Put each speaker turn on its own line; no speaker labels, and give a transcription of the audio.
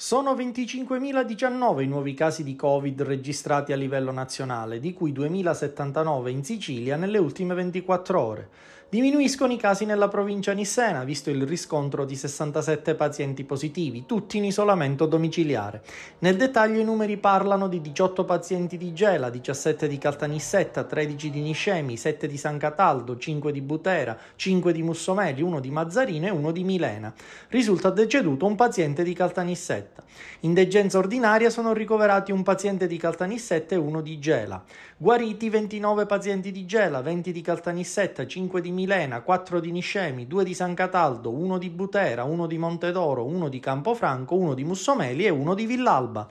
Sono 25.019 i nuovi casi di Covid registrati a livello nazionale, di cui 2.079 in Sicilia nelle ultime 24 ore. Diminuiscono i casi nella provincia nissena, visto il riscontro di 67 pazienti positivi, tutti in isolamento domiciliare. Nel dettaglio i numeri parlano di 18 pazienti di Gela, 17 di Caltanissetta, 13 di Niscemi, 7 di San Cataldo, 5 di Butera, 5 di Mussomeli, 1 di Mazzarino e 1 di Milena. Risulta deceduto un paziente di Caltanissetta. In degenza ordinaria sono ricoverati un paziente di Caltanissetta e uno di Gela. Guariti 29 pazienti di Gela, 20 di Caltanissetta, 5 di Milena. Milena, 4 di Niscemi, 2 di San Cataldo, 1 di Butera, 1 di Montedoro, 1 di Campofranco, 1 di Mussomeli e 1 di Villalba.